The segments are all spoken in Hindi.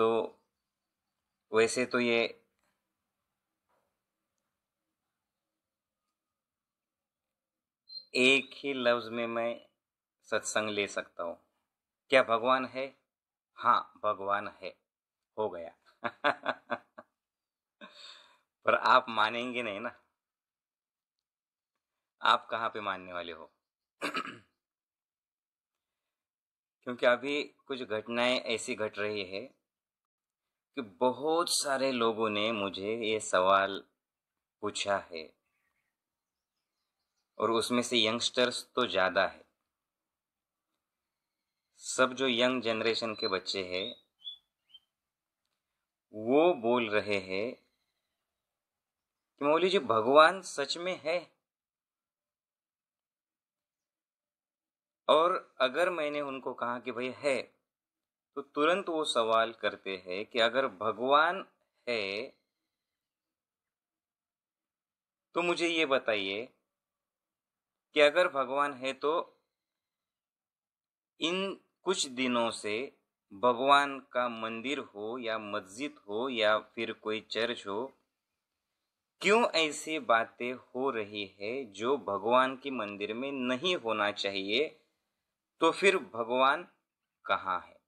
तो वैसे तो ये एक ही लफ्ज़ में मैं सत्संग ले सकता हूं क्या भगवान है हाँ भगवान है हो गया पर आप मानेंगे नहीं ना आप कहाँ पे मानने वाले हो क्योंकि अभी कुछ घटनाएं ऐसी घट रही है कि बहुत सारे लोगों ने मुझे ये सवाल पूछा है और उसमें से यंगस्टर्स तो ज़्यादा है सब जो यंग जनरेशन के बच्चे हैं वो बोल रहे हैं कि मौली जी भगवान सच में है और अगर मैंने उनको कहा कि भाई है तो तुरंत वो सवाल करते हैं कि अगर भगवान है तो मुझे ये बताइए कि अगर भगवान है तो इन कुछ दिनों से भगवान का मंदिर हो या मस्जिद हो या फिर कोई चर्च हो क्यों ऐसी बातें हो रही है जो भगवान के मंदिर में नहीं होना चाहिए तो फिर भगवान कहाँ है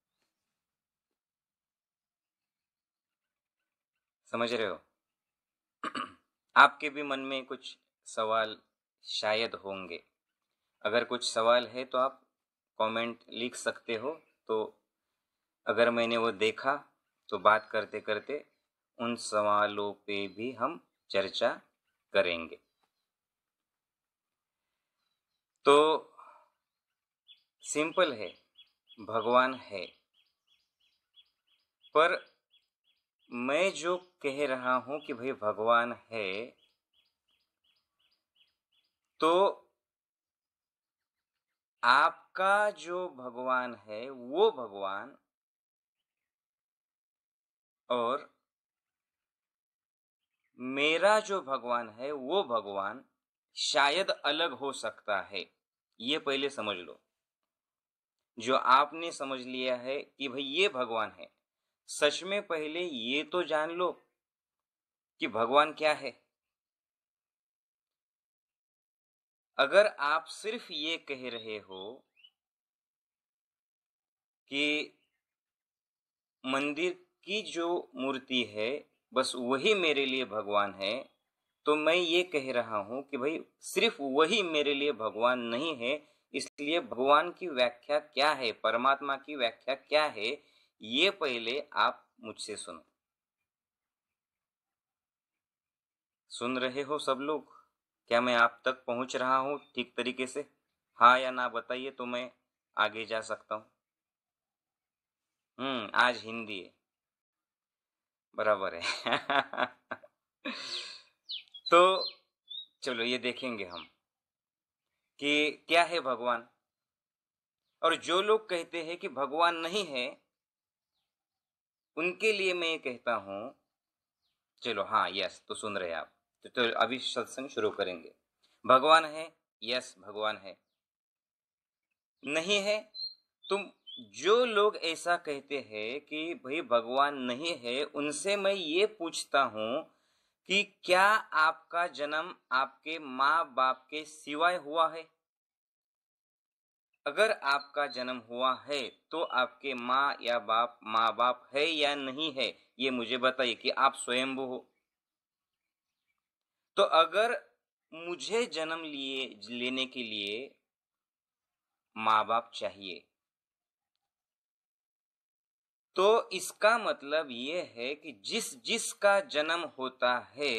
समझ रहे हो आपके भी मन में कुछ सवाल शायद होंगे अगर कुछ सवाल है तो आप कमेंट लिख सकते हो तो अगर मैंने वो देखा तो बात करते करते उन सवालों पे भी हम चर्चा करेंगे तो सिंपल है भगवान है पर मैं जो कह रहा हूं कि भाई भगवान है तो आपका जो भगवान है वो भगवान और मेरा जो भगवान है वो भगवान शायद अलग हो सकता है ये पहले समझ लो जो आपने समझ लिया है कि भाई ये भगवान है सच में पहले ये तो जान लो कि भगवान क्या है अगर आप सिर्फ ये कह रहे हो कि मंदिर की जो मूर्ति है बस वही मेरे लिए भगवान है तो मैं ये कह रहा हूं कि भाई सिर्फ वही मेरे लिए भगवान नहीं है इसलिए भगवान की व्याख्या क्या है परमात्मा की व्याख्या क्या है ये पहले आप मुझसे सुनो सुन रहे हो सब लोग क्या मैं आप तक पहुंच रहा हूं ठीक तरीके से हाँ या ना बताइए तो मैं आगे जा सकता हूं हम्म आज हिंदी है बराबर है तो चलो ये देखेंगे हम कि क्या है भगवान और जो लोग कहते हैं कि भगवान नहीं है उनके लिए मैं ये कहता हूँ चलो हाँ यस तो सुन रहे आप तो, तो अभी सत्संग शुरू करेंगे भगवान है यस भगवान है नहीं है तुम जो लोग ऐसा कहते हैं कि भाई भगवान नहीं है उनसे मैं ये पूछता हूँ कि क्या आपका जन्म आपके माँ बाप के सिवाय हुआ है अगर आपका जन्म हुआ है तो आपके माँ या बाप माँ बाप है या नहीं है ये मुझे बताइए कि आप स्वयं हो तो अगर मुझे जन्म लिए लेने के लिए माँ बाप चाहिए तो इसका मतलब ये है कि जिस जिसका जन्म होता है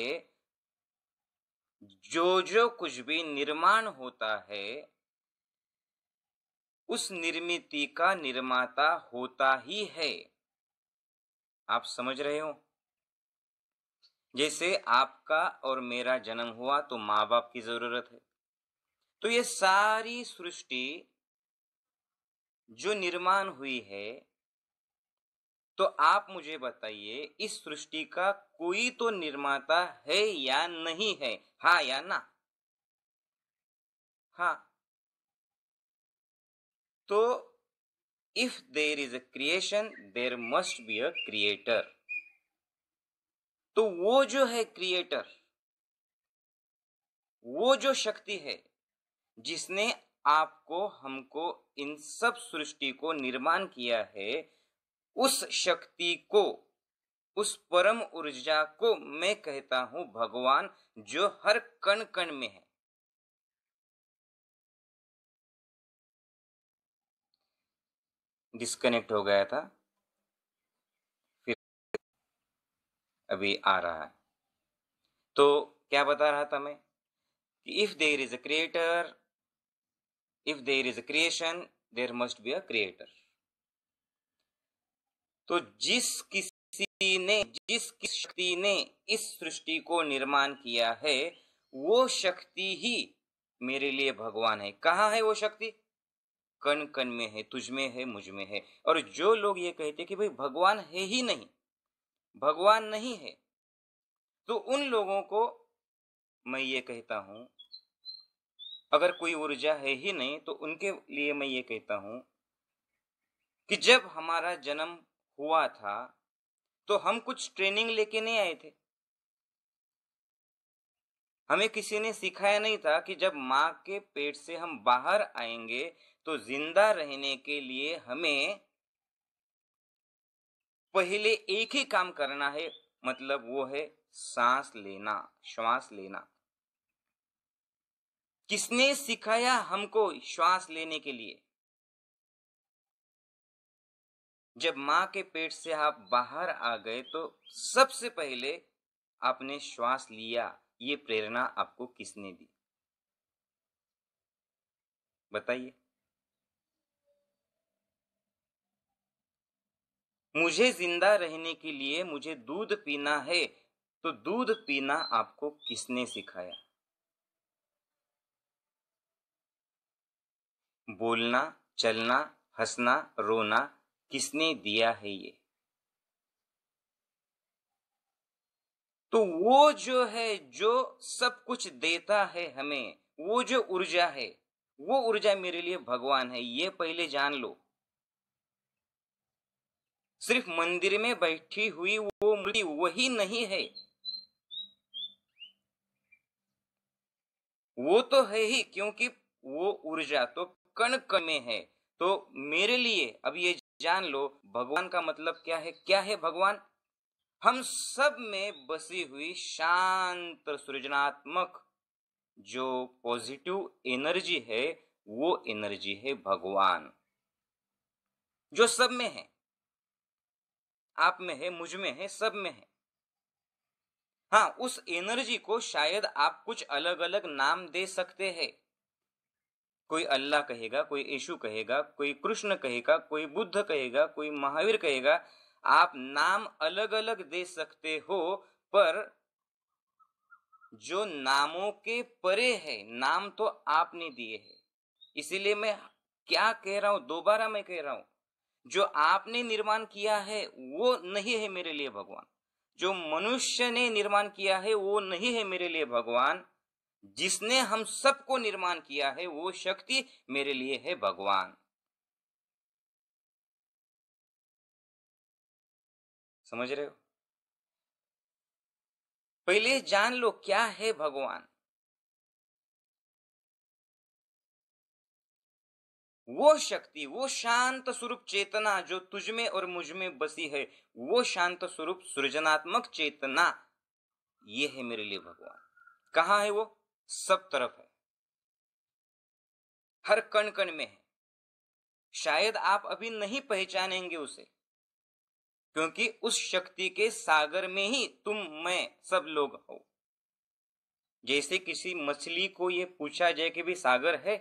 जो जो कुछ भी निर्माण होता है उस निर्मिति का निर्माता होता ही है आप समझ रहे हो जैसे आपका और मेरा जन्म हुआ तो माँ बाप की जरूरत है तो ये सारी सृष्टि जो निर्माण हुई है तो आप मुझे बताइए इस सृष्टि का कोई तो निर्माता है या नहीं है हा या ना हाँ तो if there is a creation there must be a creator तो वो जो है क्रिएटर वो जो शक्ति है जिसने आपको हमको इन सब सृष्टि को निर्माण किया है उस शक्ति को उस परम ऊर्जा को मैं कहता हूं भगवान जो हर कण कण में है डिस्कनेक्ट हो गया था फिर अभी आ रहा है तो क्या बता रहा था मैं कि if there is a creator if there is a creation there must be a creator तो जिस किसी ने जिस शक्ति ने इस सृष्टि को निर्माण किया है वो शक्ति ही मेरे लिए भगवान है कहाँ है वो शक्ति कण कण में है तुझ में है मुझ में है और जो लोग ये कहते कि भाई भगवान है ही नहीं भगवान नहीं है तो उन लोगों को मैं ये कहता हूं अगर कोई ऊर्जा है ही नहीं तो उनके लिए मैं ये कहता हूं कि जब हमारा जन्म हुआ था तो हम कुछ ट्रेनिंग लेके नहीं आए थे हमें किसी ने सिखाया नहीं था कि जब माँ के पेट से हम बाहर आएंगे तो जिंदा रहने के लिए हमें पहले एक ही काम करना है मतलब वो है सांस लेना श्वास लेना किसने सिखाया हमको श्वास लेने के लिए जब मां के पेट से आप बाहर आ गए तो सबसे पहले आपने श्वास लिया ये प्रेरणा आपको किसने दी बताइए मुझे जिंदा रहने के लिए मुझे दूध पीना है तो दूध पीना आपको किसने सिखाया बोलना चलना हंसना रोना किसने दिया है ये तो वो जो है जो सब कुछ देता है हमें वो जो ऊर्जा है वो ऊर्जा मेरे लिए भगवान है ये पहले जान लो सिर्फ मंदिर में बैठी हुई वो मूर्ति वही नहीं है वो तो है ही क्योंकि वो ऊर्जा तो कण कण में है तो मेरे लिए अब ये जान लो भगवान का मतलब क्या है क्या है भगवान हम सब में बसी हुई शांत सृजनात्मक जो पॉजिटिव एनर्जी है वो एनर्जी है भगवान जो सब में है आप में है मुझ में है सब में है हाँ उस एनर्जी को शायद आप कुछ अलग अलग नाम दे सकते हैं कोई अल्लाह कहेगा कोई यशु कहेगा कोई कृष्ण कहेगा कोई बुद्ध कहेगा कोई महावीर कहेगा आप नाम अलग अलग दे सकते हो पर जो नामों के परे है नाम तो आपने दिए है इसीलिए मैं क्या कह रहा हूं दोबारा मैं कह रहा हूं जो आपने निर्माण किया है वो नहीं है मेरे लिए भगवान जो मनुष्य ने निर्माण किया है वो नहीं है मेरे लिए भगवान जिसने हम सबको निर्माण किया है वो शक्ति मेरे लिए है भगवान समझ रहे हो पहले जान लो क्या है भगवान वो शक्ति वो शांत स्वरूप चेतना जो तुझ में और मुझ में बसी है वो शांत स्वरूप सृजनात्मक चेतना ये है मेरे लिए भगवान कहा है वो सब तरफ है हर कण कण में है शायद आप अभी नहीं पहचानेंगे उसे क्योंकि उस शक्ति के सागर में ही तुम मैं सब लोग हो जैसे किसी मछली को यह पूछा जाए कि भी सागर है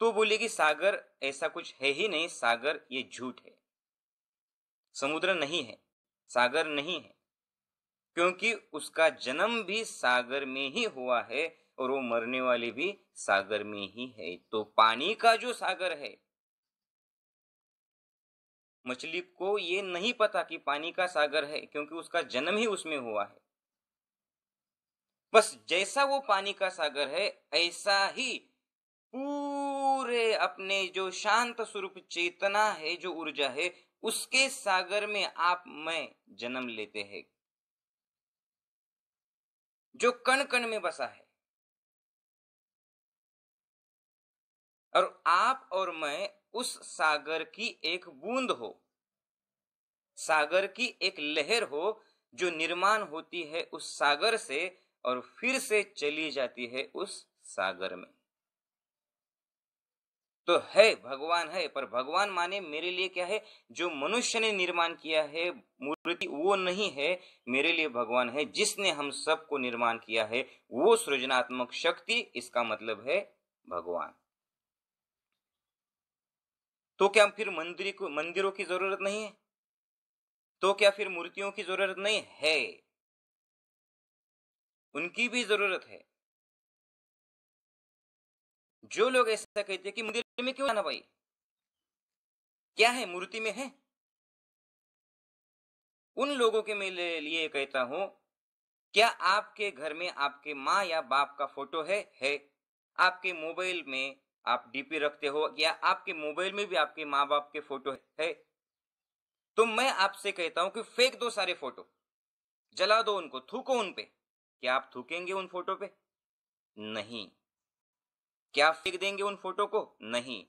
तो बोलेगी सागर ऐसा कुछ है ही नहीं सागर ये झूठ है समुद्र नहीं है सागर नहीं है क्योंकि उसका जन्म भी सागर में ही हुआ है और वो मरने वाले भी सागर में ही है तो पानी का जो सागर है मछली को ये नहीं पता कि पानी का सागर है क्योंकि उसका जन्म ही उसमें हुआ है बस जैसा वो पानी का सागर है ऐसा ही पूरे अपने जो शांत स्वरूप चेतना है जो ऊर्जा है उसके सागर में आप मैं जन्म लेते हैं जो कण कण में बसा है और आप और मैं उस सागर की एक बूंद हो सागर की एक लहर हो जो निर्माण होती है उस सागर से और फिर से चली जाती है उस सागर में तो है भगवान है पर भगवान माने मेरे लिए क्या है जो मनुष्य ने निर्माण किया है मूर्ति वो नहीं है मेरे लिए भगवान है जिसने हम सबको निर्माण किया है वो सृजनात्मक शक्ति इसका मतलब है भगवान तो क्या हम फिर मंदिर को मंदिरों की जरूरत नहीं है तो क्या फिर मूर्तियों की जरूरत नहीं है उनकी भी जरूरत है जो लोग ऐसा कहते हैं कि मंदिर में क्यों आना भाई क्या है मूर्ति में है उन लोगों के मेरे लिए कहता हूं क्या आपके घर में आपके माँ या बाप का फोटो है है आपके मोबाइल में आप डीपी रखते हो या आपके मोबाइल में भी आपके माँ बाप के फोटो है तो मैं आपसे कहता हूं कि फेंक दो सारे फोटो जला दो उनको थूको उन पे क्या आप थूकेंगे उन फोटो पे नहीं क्या फेंक देंगे उन फोटो को नहीं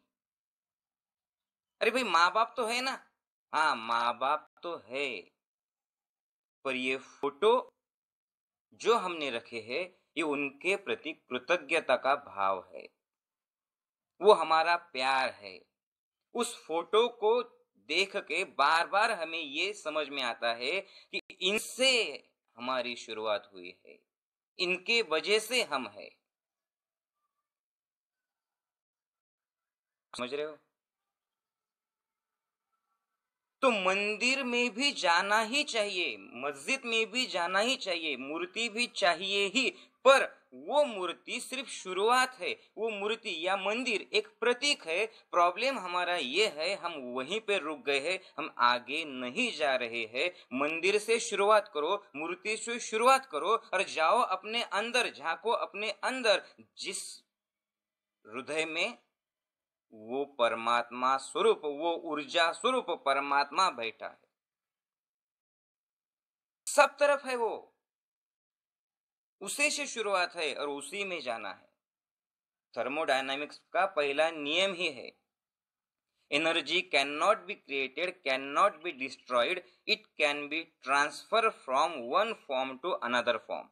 अरे भाई माँ बाप तो है ना हाँ माँ बाप तो है पर ये फोटो जो हमने रखे हैं ये उनके प्रति कृतज्ञता का भाव है वो हमारा प्यार है उस फोटो को देख के बार बार हमें ये समझ में आता है कि इनसे हमारी शुरुआत हुई है इनके वजह से हम है समझ रहे हो तो मंदिर में भी जाना ही चाहिए मस्जिद में भी जाना ही चाहिए मूर्ति भी चाहिए ही पर वो मूर्ति सिर्फ शुरुआत है वो मूर्ति या मंदिर एक प्रतीक है प्रॉब्लम हमारा ये है हम वहीं पे रुक गए हैं हम आगे नहीं जा रहे हैं मंदिर से शुरुआत करो मूर्ति से शुरुआत करो और जाओ अपने अंदर झाको अपने अंदर जिस हृदय में वो परमात्मा स्वरूप वो ऊर्जा स्वरूप परमात्मा बैठा है सब तरफ है वो उसी से शुरुआत है और उसी में जाना है थर्मोडायनामिक्स का पहला नियम ही है energy can not be created can not be destroyed it can be transfer from one form to another form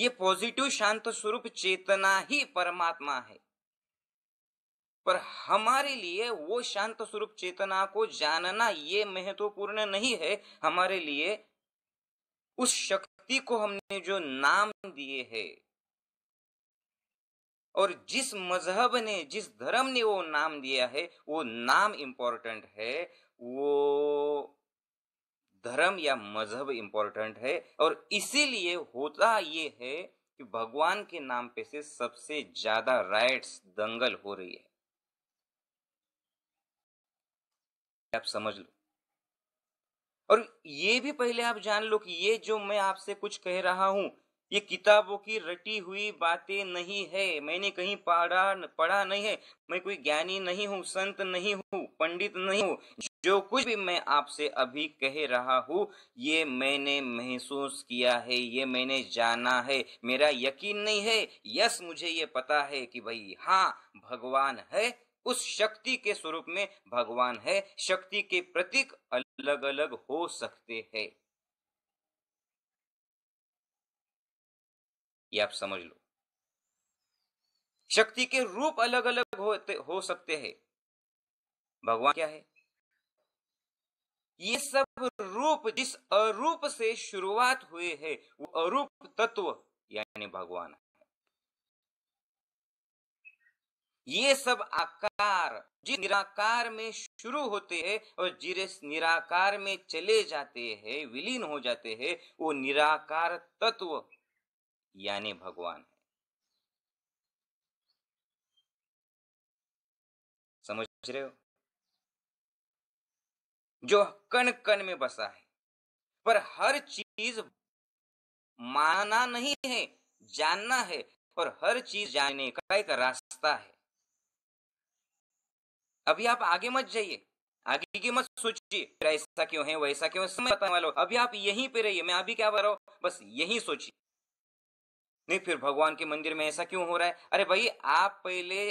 ये पॉजिटिव शांत स्वरूप चेतना ही परमात्मा है पर हमारे लिए वो शांत स्वरूप चेतना को जानना ये महत्वपूर्ण नहीं है हमारे लिए उस शक्ति को हमने जो नाम दिए है और जिस मजहब ने जिस धर्म ने वो नाम दिया है वो नाम इंपॉर्टेंट है वो धर्म या मजहब इंपॉर्टेंट है और इसीलिए होता ये है कि भगवान के नाम पे से सबसे ज्यादा राइट्स दंगल हो रही है आप समझ लो और ये भी पहले आप जान लो कि ये जो मैं आपसे कुछ कह रहा हूं ये किताबों की रटी हुई बातें नहीं है मैंने कहीं पढ़ा पढ़ा नहीं है मैं कोई ज्ञानी नहीं हूं संत नहीं हूँ पंडित नहीं हूँ जो कुछ भी मैं आपसे अभी कह रहा हूं ये मैंने महसूस किया है ये मैंने जाना है मेरा यकीन नहीं है यस मुझे ये पता है कि भाई हाँ भगवान है उस शक्ति के स्वरूप में भगवान है शक्ति के प्रतीक अलग अलग हो सकते हैं ये आप समझ लो शक्ति के रूप अलग अलग होते हो सकते हैं भगवान क्या है ये सब रूप जिस अरूप से शुरुआत हुए है वो अरूप तत्व यानी भगवान ये सब आकार जिस निराकार में शुरू होते हैं और जिस निराकार में चले जाते हैं विलीन हो जाते हैं वो निराकार तत्व यानी भगवान है समझ रहे हो जो कण कण में बसा है पर हर चीज माना नहीं है जानना है और हर चीज जानने का एक रास्ता है अभी आप आगे मत जाइए आगे की मत सोचिए ऐसा क्यों है वैसा क्यों है समझ पता अभी आप यहीं पे रहिए मैं अभी क्या कर रहा हूं बस यही सोचिए नहीं फिर भगवान के मंदिर में ऐसा क्यों हो रहा है अरे भाई आप पहले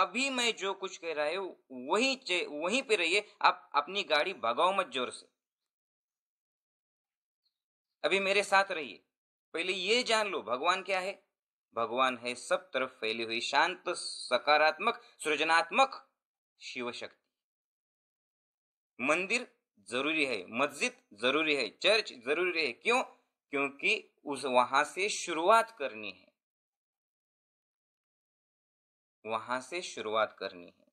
अभी मैं जो कुछ कह रहा है वही वहीं पे रहिए आप अपनी गाड़ी भगाओ मत जोर से अभी मेरे साथ रहिए पहले ये जान लो भगवान क्या है भगवान है सब तरफ फैली हुई शांत सकारात्मक सृजनात्मक शिवशक्ति मंदिर जरूरी है मस्जिद जरूरी है चर्च जरूरी है क्यों क्योंकि उस वहां से शुरुआत करनी है वहां से शुरुआत करनी है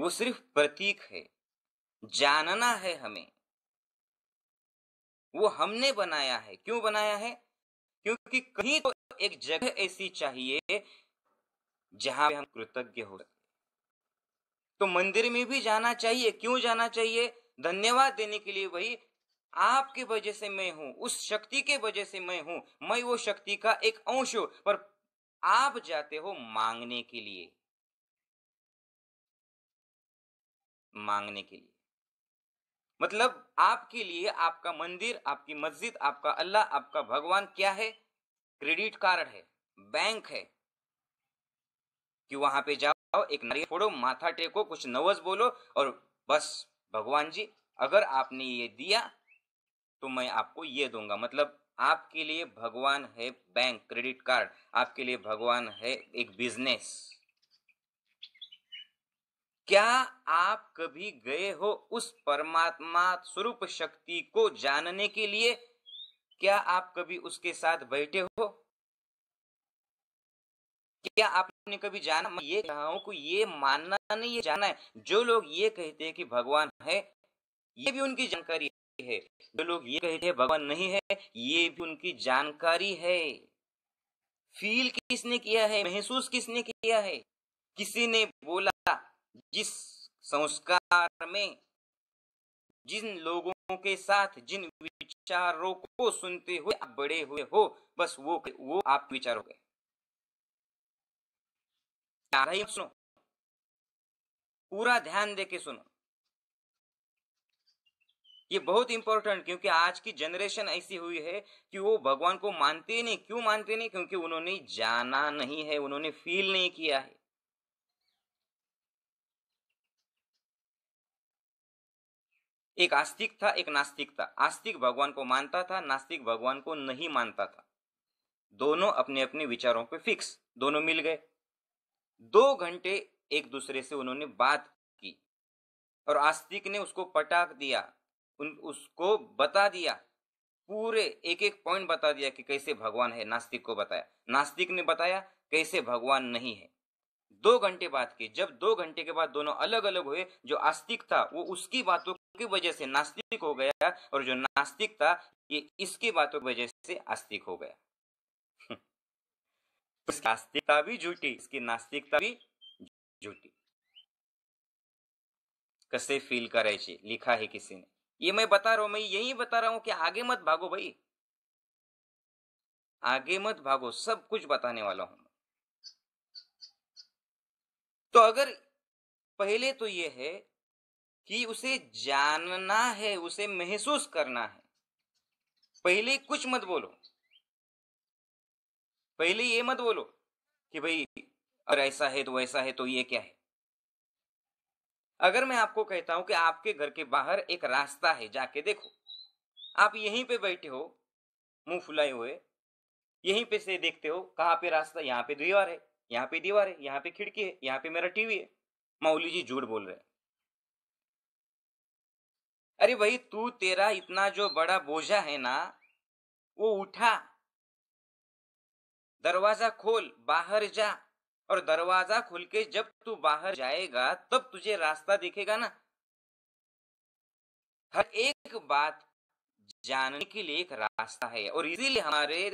वो सिर्फ प्रतीक है जानना है हमें वो हमने बनाया है क्यों बनाया है क्योंकि कहीं तो एक जगह ऐसी चाहिए जहां हम कृतज्ञ हो सकते तो मंदिर में भी जाना चाहिए क्यों जाना चाहिए धन्यवाद देने के लिए भाई आपके वजह से मैं हूं उस शक्ति के वजह से मैं हूं मैं वो शक्ति का एक अंश हूं पर आप जाते हो मांगने के लिए मांगने के लिए मतलब आपके लिए आपका मंदिर आपकी मस्जिद आपका अल्लाह आपका भगवान क्या है क्रेडिट कार्ड है बैंक है कि वहां पे जाओ एक नारियल फोड़ो माथा टेको कुछ नवज बोलो और बस भगवान जी अगर आपने ये दिया तो मैं आपको ये दूंगा मतलब आपके लिए भगवान है बैंक क्रेडिट कार्ड आपके लिए भगवान है एक बिजनेस क्या आप कभी गए हो उस परमात्मा स्वरूप शक्ति को जानने के लिए क्या आप कभी उसके साथ बैठे हो क्या आपने कभी जाना मैं ये कहा हूँ को ये मानना नहीं ये जाना है जो लोग ये कहते हैं कि भगवान है ये भी उनकी जानकारी है जो लोग ये कहते हैं भगवान नहीं है ये भी उनकी जानकारी है फील किसने किया है महसूस किसने किया है किसी ने बोला जिस संस्कार में जिन लोगों के साथ जिन विचारों को सुनते हुए आप बड़े हुए हो बस वो वो आप विचार हो गए आ रही सुनो पूरा ध्यान दे के सुनो ये बहुत इंपॉर्टेंट क्योंकि आज की जनरेशन ऐसी हुई है कि वो भगवान को मानते नहीं क्यों मानते नहीं क्योंकि उन्होंने जाना नहीं है उन्होंने फील नहीं किया है एक आस्तिक था एक नास्तिक था आस्तिक भगवान को मानता था नास्तिक भगवान को नहीं मानता था दोनों अपने अपने विचारों पे फिक्स दोनों मिल गए दो घंटे एक दूसरे से उन्होंने बात की और आस्तिक ने उसको पटाख दिया उन उसको बता दिया पूरे एक एक पॉइंट बता दिया कि कैसे भगवान है नास्तिक को बताया नास्तिक ने बताया कैसे भगवान नहीं है दो घंटे बात की जब दो घंटे के बाद दोनों अलग अलग हुए जो आस्तिक था वो उसकी बातों की वजह से नास्तिक हो गया और जो नास्तिक था ये इसकी बातों की वजह से आस्तिक हो गया नास्तिकता भी झूठी इसकी नास्तिकता भी झूठी कसे फील करायचे लिखा है किसी ने ये मैं बता रहा हूं मैं यही बता रहा हूं कि आगे मत भागो भाई आगे मत भागो सब कुछ बताने वाला हूं तो अगर पहले तो ये है कि उसे जानना है उसे महसूस करना है पहले कुछ मत बोलो पहले ये मत बोलो कि भाई अगर ऐसा है तो वैसा है तो ये क्या है अगर मैं आपको कहता हूं कि आपके घर के बाहर एक रास्ता है जाके देखो आप यहीं पे बैठे हो मुंह फुलाए हुए यहीं पे से देखते हो कहाँ पे रास्ता यहाँ पे दीवार है यहाँ पे दीवार है यहाँ पे खिड़की है यहाँ पे मेरा टीवी है मौली जी झूठ बोल रहे हैं अरे भाई तू तेरा इतना जो बड़ा बोझा है ना वो उठा दरवाजा खोल बाहर जा और दरवाजा खोल के जब तू बाहर जाएगा तब तुझे रास्ता दिखेगा ना हर एक बात जानने के लिए एक रास्ता है और इसीलिए हमारे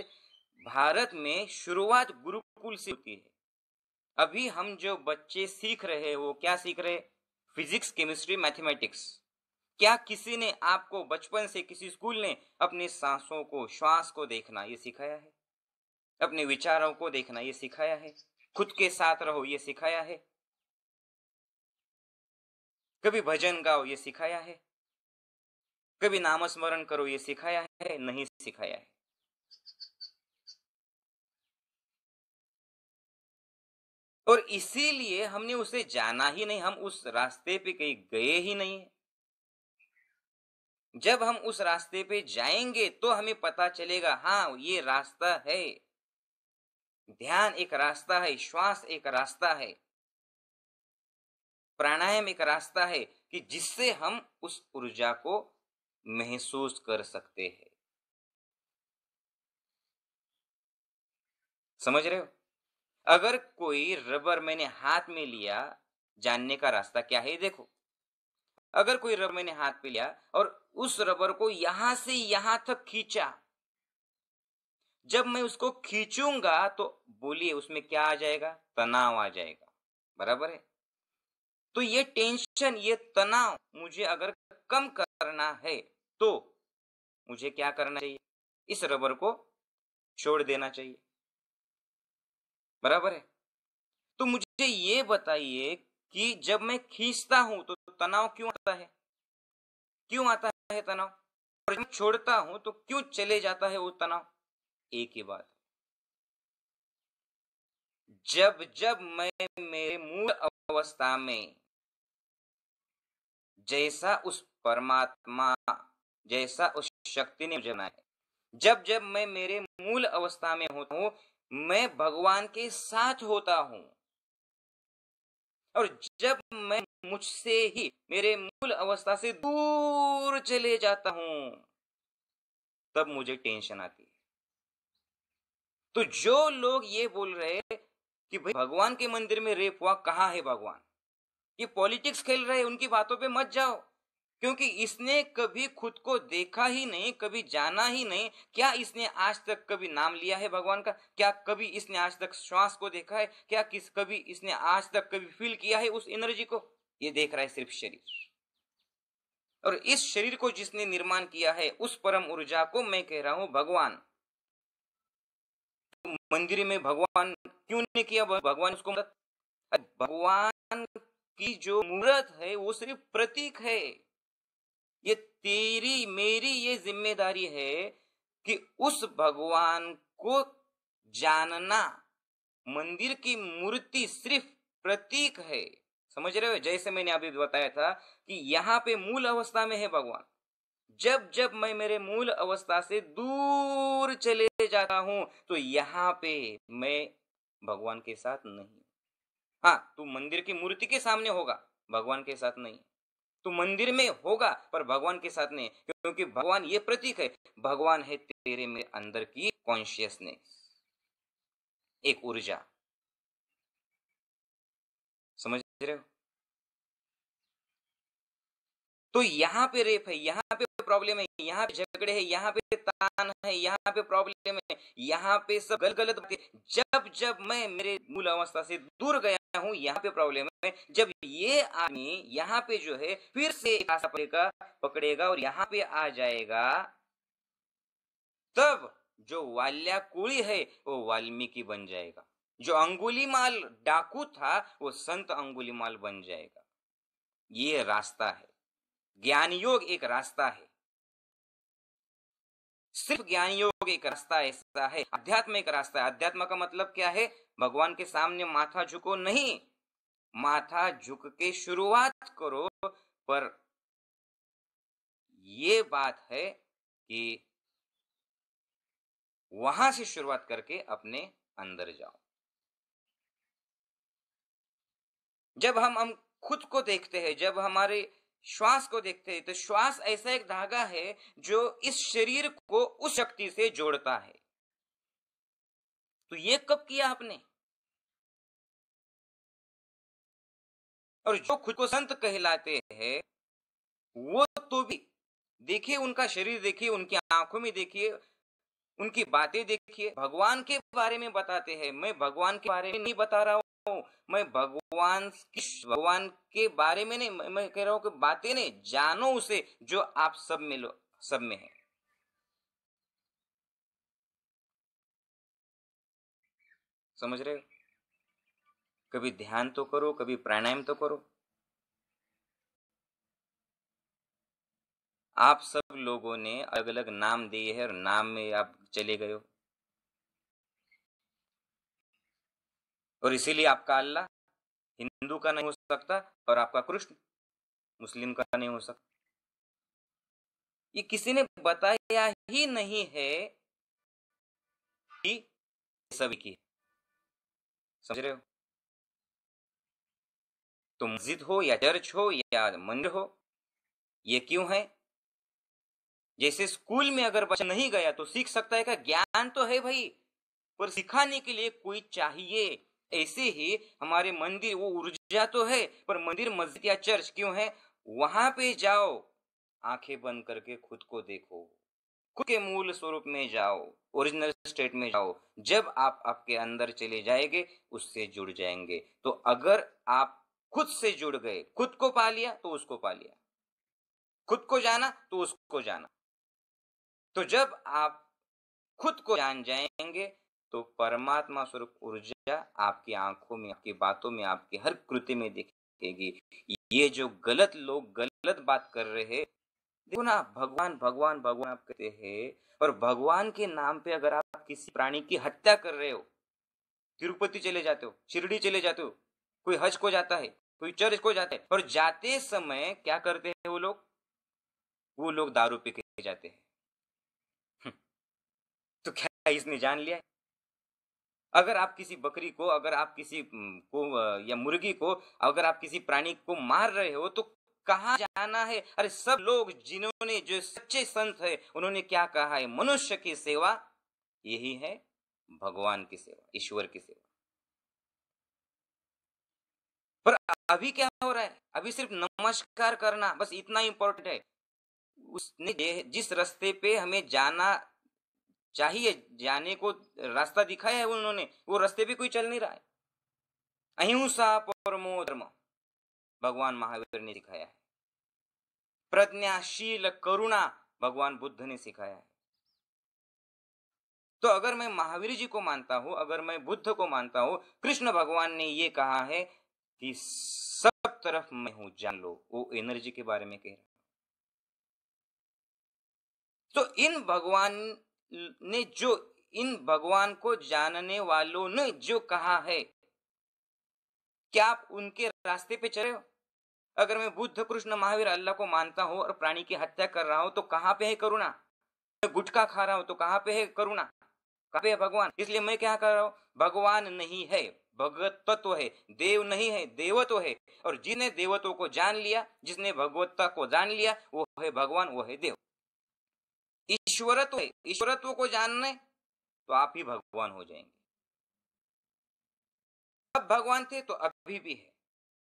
भारत में शुरुआत गुरुकुल से होती है अभी हम जो बच्चे सीख रहे हो क्या सीख रहे फिजिक्स केमिस्ट्री मैथमेटिक्स क्या किसी ने आपको बचपन से किसी स्कूल ने अपने सांसों को श्वास को देखना ये सिखाया है अपने विचारों को देखना ये सिखाया है खुद के साथ रहो ये सिखाया है कभी भजन गाओ ये सिखाया है कभी नामस्मरण करो ये सिखाया है नहीं सिखाया है और इसीलिए हमने उसे जाना ही नहीं हम उस रास्ते पे कहीं गए ही नहीं जब हम उस रास्ते पे जाएंगे तो हमें पता चलेगा हाँ ये रास्ता है ध्यान एक रास्ता है श्वास एक रास्ता है प्राणायाम एक रास्ता है कि जिससे हम उस ऊर्जा को महसूस कर सकते हैं समझ रहे हो अगर कोई रबर मैंने हाथ में लिया जानने का रास्ता क्या है देखो अगर कोई रबर मैंने हाथ में लिया और उस रबर को यहां से यहां तक खींचा जब मैं उसको खींचूंगा तो बोलिए उसमें क्या आ जाएगा तनाव आ जाएगा बराबर है तो ये टेंशन ये तनाव मुझे अगर कम करना है तो मुझे क्या करना चाहिए इस रबर को छोड़ देना चाहिए बराबर है तो मुझे ये बताइए कि जब मैं खींचता हूं तो तनाव क्यों आता है क्यों आता है तनाव और जब छोड़ता हूं तो क्यों चले जाता है वो तनाव ए के बाद जब जब मैं मेरे मूल अवस्था में जैसा उस परमात्मा जैसा उस शक्ति ने मुझे बनाया जब जब मैं मेरे मूल अवस्था में होता हूं मैं भगवान के साथ होता हूं और जब मैं मुझसे ही मेरे मूल अवस्था से दूर चले जाता हूं तब मुझे टेंशन आती तो जो लोग ये बोल रहे कि भाई भगवान के मंदिर में रेप हुआ कहाँ है भगवान ये पॉलिटिक्स खेल रहे उनकी बातों पे मत जाओ क्योंकि इसने कभी खुद को देखा ही नहीं कभी जाना ही नहीं क्या इसने आज तक कभी नाम लिया है भगवान का क्या कभी इसने आज तक श्वास को देखा है क्या किस कभी इसने आज तक कभी फील किया है उस एनर्जी को ये देख रहा है सिर्फ शरीर और इस शरीर को जिसने निर्माण किया है उस परम ऊर्जा को मैं कह रहा हूं भगवान मंदिर में भगवान क्यों नहीं किया भगवान उसको भगवान की जो मूर्त है वो सिर्फ प्रतीक है ये तेरी मेरी ये जिम्मेदारी है कि उस भगवान को जानना मंदिर की मूर्ति सिर्फ प्रतीक है समझ रहे हो जैसे मैंने अभी बताया था कि यहाँ पे मूल अवस्था में है भगवान जब जब मैं मेरे मूल अवस्था से दूर चले जाता हूं तो यहां पे मैं भगवान के साथ नहीं हाँ तू मंदिर की मूर्ति के सामने होगा भगवान के साथ नहीं तू मंदिर में होगा पर भगवान के साथ नहीं क्योंकि भगवान ये प्रतीक है भगवान है तेरे में अंदर की कॉन्शियसनेस एक ऊर्जा समझ रहे हो तो यहाँ पे रेप है यहाँ पे प्रॉब्लम है यहाँ पे झगड़े है यहाँ पे तान है यहाँ पे प्रॉब्लम है यहाँ पे सब गलत गलत बातें जब जब मैं मेरे मूल अवस्था से दूर गया हूँ यहाँ पे प्रॉब्लम है जब ये आदमी यहाँ पे जो है फिर से पकड़ेगा और यहाँ पे आ जाएगा तब जो वाल्या कुड़ी है वो वाल्मीकि बन जाएगा जो अंगुली माल डाकू था वो संत अंगुली माल बन जाएगा ये रास्ता है ज्ञान योग एक रास्ता है सिर्फ ज्ञान योग एक रास्ता ऐसा है अध्यात्म एक रास्ता है अध्यात्म का मतलब क्या है भगवान के सामने माथा झुको नहीं माथा झुक के शुरुआत करो पर ये बात है कि वहां से शुरुआत करके अपने अंदर जाओ जब हम हम खुद को देखते हैं जब हमारे श्वास को देखते हैं तो श्वास ऐसा एक धागा है जो इस शरीर को उस शक्ति से जोड़ता है तो ये कब किया आपने और जो खुद को संत कहलाते हैं वो तो भी देखिए उनका शरीर देखिए उनकी आंखों में देखिए उनकी बातें देखिए भगवान के बारे में बताते हैं मैं भगवान के बारे में नहीं बता रहा मैं भगवान भगवान के बारे में नहीं मैं कह रहा हूं कि बातें नहीं जानो उसे जो आप सब में लो सब में है समझ रहे हो कभी ध्यान तो करो कभी प्राणायाम तो करो आप सब लोगों ने अलग अलग नाम दिए हैं और नाम में आप चले गए हो और इसीलिए आपका अल्लाह हिंदू का नहीं हो सकता और आपका कृष्ण मुस्लिम का नहीं हो सकता ये किसी ने बताया ही नहीं है कि सभी की समझ रहे हो तो मस्जिद हो या चर्च हो या मंदिर हो ये क्यों है जैसे स्कूल में अगर बच्चा नहीं गया तो सीख सकता है क्या ज्ञान तो है भाई पर सिखाने के लिए कोई चाहिए ऐसे ही हमारे मंदिर वो ऊर्जा तो है पर मंदिर मस्जिद या चर्च क्यों है वहां पे जाओ आंखें बंद करके खुद को देखो खुद के मूल स्वरूप में जाओ ओरिजिनल स्टेट में जाओ जब आप आपके अंदर चले जाएंगे उससे जुड़ जाएंगे तो अगर आप खुद से जुड़ गए खुद को पा लिया तो उसको पा लिया खुद को जाना तो उसको जाना तो जब आप खुद को जान जाएंगे तो परमात्मा स्वरूप ऊर्जा आपकी आंखों में आपकी बातों में आपकी हर कृति में दिखेगी ये जो गलत लोग गलत बात कर रहे हैं देखो ना भगवान भगवान भगवान आप कहते हैं और भगवान के नाम पे अगर आप किसी प्राणी की हत्या कर रहे हो तिरुपति चले जाते हो शिरडी चले जाते हो कोई हज को जाता है कोई चर्च को जाता है और जाते समय क्या करते हैं वो लोग वो लोग दारू पी के जाते हैं हम्म। तो क्या इसने जान लिया अगर आप किसी बकरी को अगर आप किसी को या मुर्गी को अगर आप किसी प्राणी को मार रहे हो तो कहा जाना है अरे सब लोग जिन्होंने जो सच्चे संत है उन्होंने क्या कहा है मनुष्य की सेवा यही है भगवान की सेवा ईश्वर की सेवा पर अभी क्या हो रहा है अभी सिर्फ नमस्कार करना बस इतना इंपॉर्टेंट है उसने जिस रास्ते पे हमें जाना चाहिए जाने को रास्ता दिखाया है उन्होंने वो रास्ते भी कोई चल नहीं रहा है अहिंसा परमो धर्म भगवान महावीर ने दिखाया है प्रज्ञाशील करुणा भगवान बुद्ध ने सिखाया है तो अगर मैं महावीर जी को मानता हूं अगर मैं बुद्ध को मानता हूं कृष्ण भगवान ने ये कहा है कि सब तरफ मैं हूं जान लो वो एनर्जी के बारे में कह रहा तो इन भगवान ने जो इन भगवान को जानने वालों ने जो कहा है क्या आप उनके रास्ते पे चले हो अगर मैं बुद्ध कृष्ण महावीर अल्लाह को मानता हूं और प्राणी की हत्या कर रहा हूं तो कहाँ पे है करुणा मैं गुटखा खा रहा हूं तो कहाँ पे है करुणा कहा पे है भगवान इसलिए मैं क्या कर रहा हूं भगवान नहीं है भगवत तत्व है देव नहीं है देवत्व है और जिन्हें देवत्व को जान लिया जिसने भगवत्ता को जान लिया वो है भगवान वो है देव ईश्वरत्व ईश्वरत्व को जान तो आप ही भगवान हो जाएंगे अब भगवान थे तो अभी भी है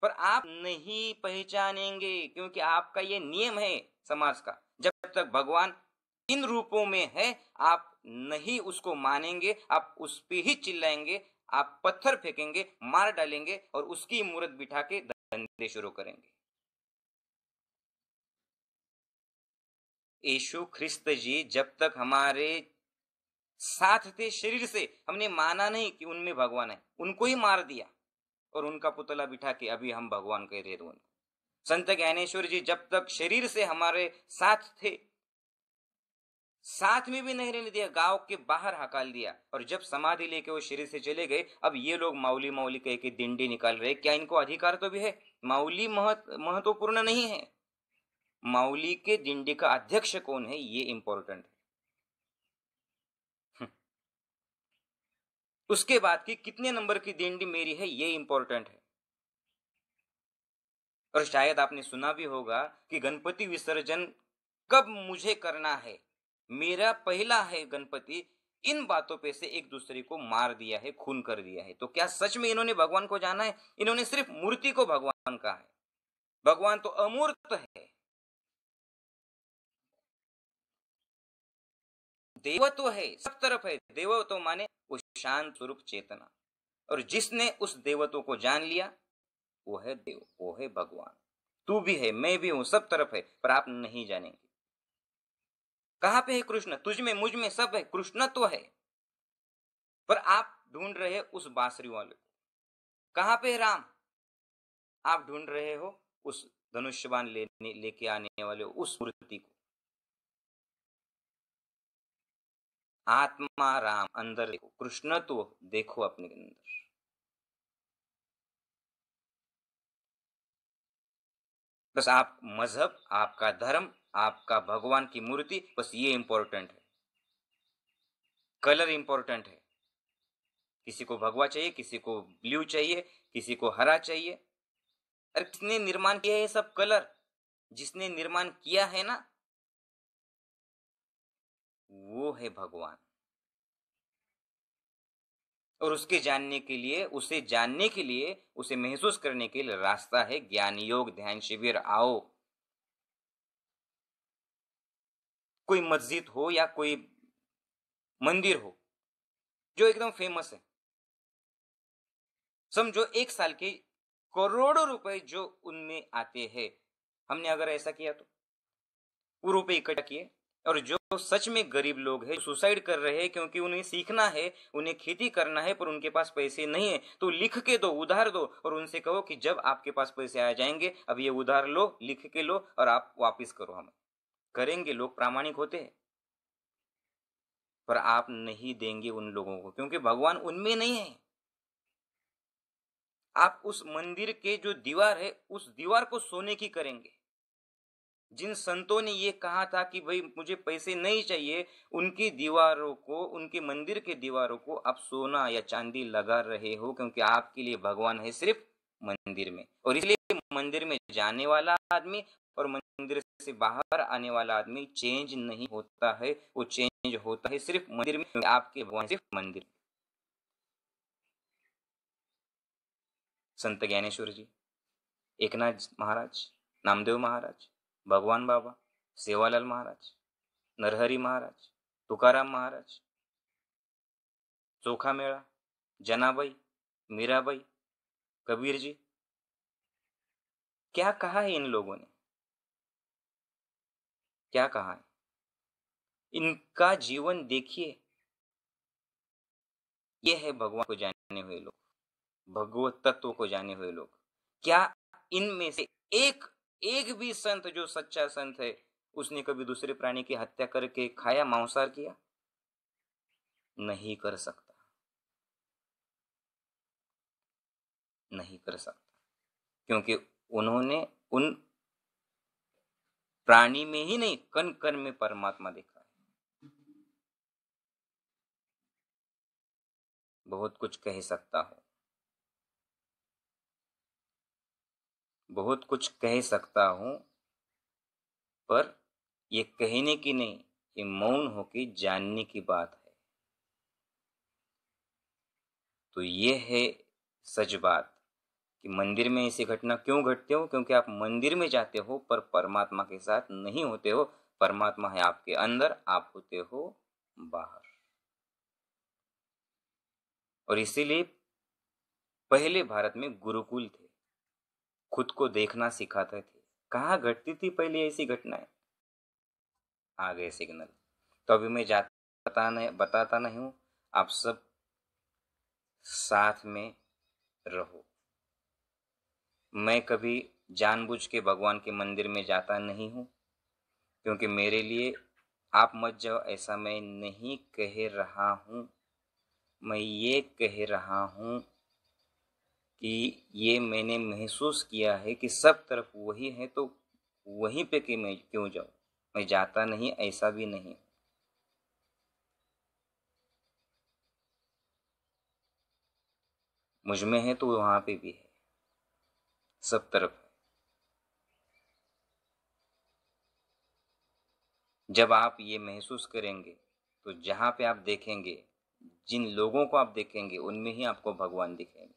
पर आप नहीं पहचानेंगे क्योंकि आपका ये नियम है समाज का जब तक भगवान इन रूपों में है आप नहीं उसको मानेंगे आप उस पर ही चिल्लाएंगे आप पत्थर फेंकेंगे मार डालेंगे और उसकी मूर्त बिठा के धंधे शुरू करेंगे यीशु ख्रिस्त जी जब तक हमारे साथ थे शरीर से हमने माना नहीं कि उनमें भगवान है उनको ही मार दिया और उनका पुतला बिठा के अभी हम भगवान कह रहे रोन संत ज्ञानेश्वर जी जब तक शरीर से हमारे साथ थे साथ में भी नहीं रहने दिया गांव के बाहर हकाल दिया और जब समाधि लेके वो शरीर से चले गए अब ये लोग माउली माउली कह के दिंडी निकाल रहे क्या इनको अधिकार तो भी है माउली महत्व महत्वपूर्ण नहीं है माउली के दिंडी का अध्यक्ष कौन है ये इंपॉर्टेंट है हम्म। उसके बाद की कितने नंबर की दिंडी मेरी है ये इंपॉर्टेंट है और शायद आपने सुना भी होगा कि गणपति विसर्जन कब मुझे करना है मेरा पहला है गणपति इन बातों पे से एक दूसरे को मार दिया है खून कर दिया है तो क्या सच में इन्होंने भगवान को जाना है इन्होंने सिर्फ मूर्ति को भगवान कहा है भगवान तो अमूर्त है देव तो है सब तरफ है देव तो माने वो शांत स्वरूप चेतना और जिसने उस देवत्व को जान लिया वो है देव वो है भगवान तू भी है मैं भी हूं सब तरफ है पर आप नहीं जानेंगे कहां पे है कृष्ण तुझ में मुझ में सब है कृष्ण तो है पर आप ढूंढ रहे उस बांसुरी वाले को कहां पे है राम आप ढूंढ रहे हो उस धनुष्यवान लेके लेके आने वाले उस मूर्ति को आत्मा राम अंदर देखो तो देखो अपने अंदर बस आप मजहब आपका धर्म आपका भगवान की मूर्ति बस ये इंपॉर्टेंट है कलर इंपॉर्टेंट है किसी को भगवा चाहिए किसी को ब्लू चाहिए किसी को हरा चाहिए अरे किसने निर्माण किया है ये सब कलर जिसने निर्माण किया है ना वो है भगवान और उसके जानने के लिए उसे जानने के लिए उसे महसूस करने के लिए रास्ता है ज्ञान योग ध्यान शिविर आओ कोई मस्जिद हो या कोई मंदिर हो जो एकदम फेमस है समझो एक साल के करोड़ों रुपए जो उनमें आते हैं हमने अगर ऐसा किया तो वो रुपये इकट्ठा किए और जो तो सच में गरीब लोग हैं सुसाइड कर रहे हैं क्योंकि उन्हें सीखना है उन्हें खेती करना है पर उनके पास पैसे नहीं है तो लिख के दो उधार दो और उनसे कहो कि जब आपके पास पैसे आ जाएंगे अब ये उधार लो लिख के लो और आप वापिस करो हमें करेंगे लोग प्रामाणिक होते हैं पर आप नहीं देंगे उन लोगों को क्योंकि भगवान उनमें नहीं है आप उस मंदिर के जो दीवार है उस दीवार को सोने की करेंगे जिन संतों ने ये कहा था कि भाई मुझे पैसे नहीं चाहिए उनकी दीवारों को उनके मंदिर के दीवारों को आप सोना या चांदी लगा रहे हो क्योंकि आपके लिए भगवान है सिर्फ मंदिर में और इसलिए मंदिर में जाने वाला आदमी और मंदिर से बाहर आने वाला आदमी चेंज नहीं होता है वो चेंज होता है सिर्फ मंदिर में आपके भगवान सिर्फ मंदिर संत ज्ञानेश्वर जी एकनाथ महाराज नामदेव महाराज भगवान बाबा सेवालाल महाराज नरहरी महाराज तुकाराम महाराज चोखा मेळा जनाबाई मीराबाई कबीर जी क्या कहा है इन लोगों ने क्या कहा है इनका जीवन देखिए यह है भगवान को जाने हुए लोग भगवत तत्व को जाने हुए लोग क्या इनमें से एक एक भी संत जो सच्चा संत है उसने कभी दूसरे प्राणी की हत्या करके खाया मांसाहार किया नहीं कर सकता नहीं कर सकता क्योंकि उन्होंने उन प्राणी में ही नहीं कण कण में परमात्मा देखा बहुत कुछ कह सकता हूं बहुत कुछ कह सकता हूं पर ये कहने की नहीं ये मौन होकर जानने की बात है तो ये है सच बात कि मंदिर में ऐसी घटना क्यों घटते हो क्योंकि आप मंदिर में जाते हो पर परमात्मा के साथ नहीं होते हो परमात्मा है आपके अंदर आप होते हो बाहर और इसीलिए पहले भारत में गुरुकुल थे खुद को देखना सिखाते थे कहाँ घटती थी पहले ऐसी घटनाएं आ गए सिग्नल तो अभी मैं जाता बताने बताता नहीं हूँ आप सब साथ में रहो मैं कभी जानबूझ के भगवान के मंदिर में जाता नहीं हूँ क्योंकि मेरे लिए आप मत जाओ ऐसा मैं नहीं कह रहा हूँ मैं ये कह रहा हूँ कि ये मैंने महसूस किया है कि सब तरफ वही है तो वहीं पे कि मैं क्यों जाऊँ मैं जाता नहीं ऐसा भी नहीं मुझ में है तो वहाँ पे भी है सब तरफ है जब आप ये महसूस करेंगे तो जहाँ पे आप देखेंगे जिन लोगों को आप देखेंगे उनमें ही आपको भगवान दिखेंगे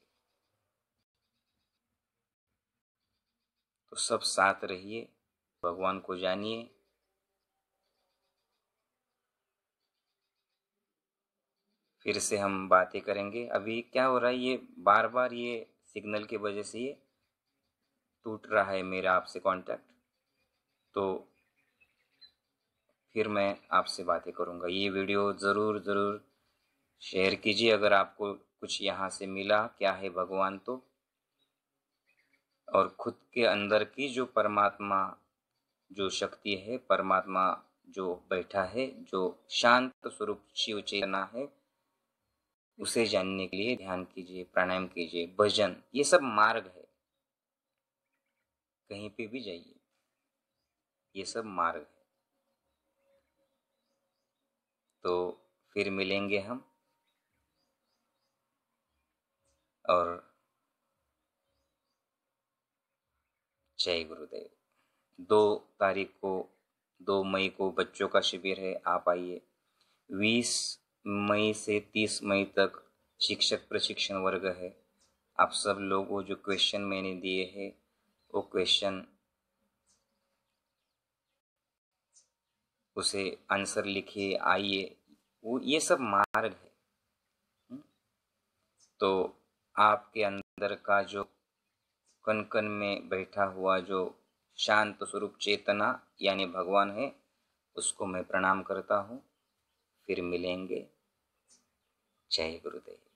तो सब साथ रहिए भगवान को जानिए फिर से हम बातें करेंगे अभी क्या हो रहा है ये बार बार ये सिग्नल की वजह से ये टूट रहा है मेरा आपसे कांटेक्ट तो फिर मैं आपसे बातें करूँगा ये वीडियो ज़रूर ज़रूर शेयर कीजिए अगर आपको कुछ यहाँ से मिला क्या है भगवान तो और खुद के अंदर की जो परमात्मा जो शक्ति है परमात्मा जो बैठा है जो शांत स्वरूप शिव चेतना है उसे जानने के लिए ध्यान कीजिए प्राणायाम कीजिए भजन ये सब मार्ग है कहीं पे भी जाइए ये सब मार्ग है तो फिर मिलेंगे हम और जय गुरुदेव दो तारीख को दो मई को बच्चों का शिविर है आप आइए बीस मई से तीस मई तक शिक्षक प्रशिक्षण वर्ग है आप सब लोगों जो क्वेश्चन मैंने दिए हैं वो क्वेश्चन उसे आंसर लिखिए आइए वो ये सब मार्ग है हम्म? तो आपके अंदर का जो कन कन में बैठा हुआ जो शांत स्वरूप चेतना यानी भगवान है उसको मैं प्रणाम करता हूँ फिर मिलेंगे जय गुरुदेव